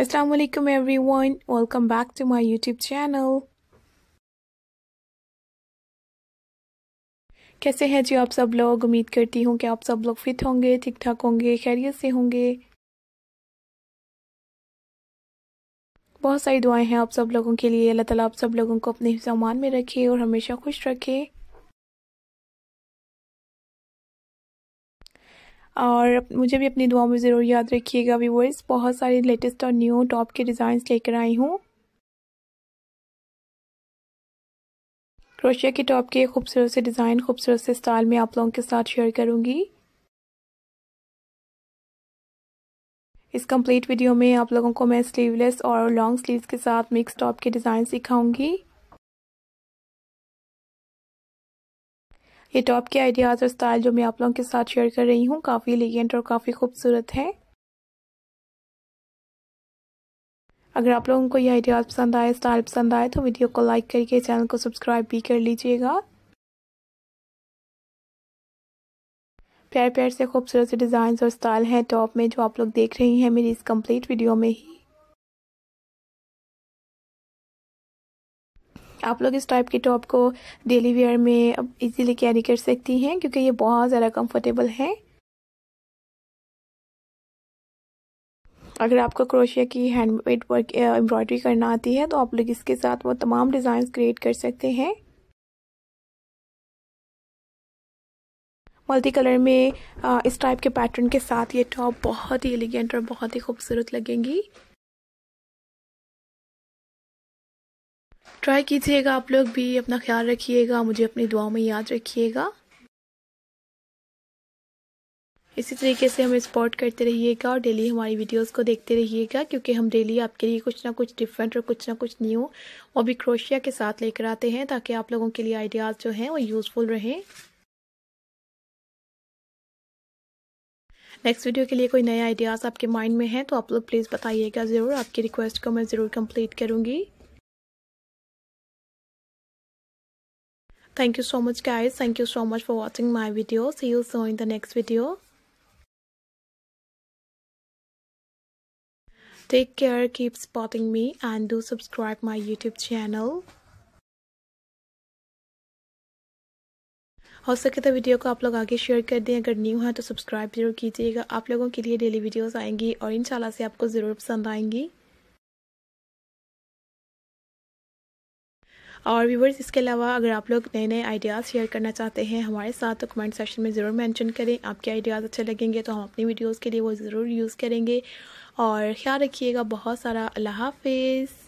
Assalamualaikum everyone, welcome back to my YouTube channel. कैसे हैं जी आप सब लोग उम्मीद करती हूँ कि आप सब लोग फिट होंगे ठीक ठाक होंगे खैरियत से होंगे बहुत सारी दुआएं हैं आप सब लोगों के लिए अल्लाह ताला आप सब लोगों को अपने सामान में रखे और हमेशा खुश रखे और मुझे भी अपनी दुआ में ज़रूर याद रखिएगा व्यूवर्स बहुत सारे लेटेस्ट और न्यू टॉप के डिज़ाइंस लेकर आई हूँ क्रोशिया के टॉप के खूबसूरत से डिज़ाइन खूबसूरत से स्टाइल में आप लोगों के साथ शेयर करूँगी इस कंप्लीट वीडियो में आप लोगों को मैं स्लीवलेस और लॉन्ग स्लीव्स के साथ मिक्स टॉप के डिज़ाइन सिखाऊंगी ये टॉप के आइडियाज़ और स्टाइल जो मैं आप लोगों के साथ शेयर कर रही हूँ काफ़ी एलिगेंट और काफ़ी खूबसूरत है अगर आप लोगों को ये आइडियाज़ पसंद आए स्टाइल पसंद आए तो वीडियो को लाइक करके चैनल को सब्सक्राइब भी कर लीजिएगा प्यार प्यार से खूबसूरत से डिज़ाइन और स्टाइल हैं टॉप में जो आप लोग देख रहे हैं मेरी इस कंप्लीट वीडियो में ही आप लोग इस टाइप के टॉप को डेली वेयर में इजीली कैरी कर सकती हैं क्योंकि ये बहुत ज़्यादा कंफर्टेबल है अगर आपको क्रोशिया की हैंडमेड वर्क एम्ब्रॉयडरी करना आती है तो आप लोग इसके साथ वो तमाम डिज़ाइन क्रिएट कर सकते हैं मल्टी कलर में इस टाइप के पैटर्न के साथ ये टॉप बहुत ही एलिगेंट और बहुत ही खूबसूरत लगेंगी ट्राई कीजिएगा आप लोग भी अपना ख्याल रखिएगा मुझे अपनी दुआ में याद रखिएगा इसी तरीके से हमें सपोर्ट करते रहिएगा और डेली हमारी वीडियोस को देखते रहिएगा क्योंकि हम डेली आपके लिए कुछ ना कुछ डिफरेंट और कुछ ना कुछ न्यू और भी क्रोशिया के साथ लेकर आते हैं ताकि आप लोगों के लिए आइडियाज़ जो हैं वो यूज़फुल रहें नेक्स्ट वीडियो के लिए कोई नया आइडियाज़ आपके माइंड में है तो आप लोग प्लीज़ बताइएगा ज़रूर आपकी रिक्वेस्ट को मैं ज़रूर कम्प्लीट करूँगी thank you so much guys thank you so much for watching my video see you soon in the next video take care keep spotting me and do subscribe my youtube channel हो सके तो video को आप लोग आगे share कर दें अगर न्यू है तो सब्सक्राइब जरूर कीजिएगा आप लोगों के लिए डेली वीडियोस आएंगी और इंशाल्लाह से आपको ज़रूर पसंद आएंगी और व्यूवर्स इसके अलावा अगर आप लोग नए नए आइडियाज़ शेयर करना चाहते हैं हमारे साथ तो कमेंट सेक्शन में ज़रूर मेंशन करें आपके आइडियाज़ अच्छे लगेंगे तो हम अपनी वीडियोज़ के लिए वो ज़रूर यूज़ करेंगे और ख्याल रखिएगा बहुत सारा अल्लाह हाफिज़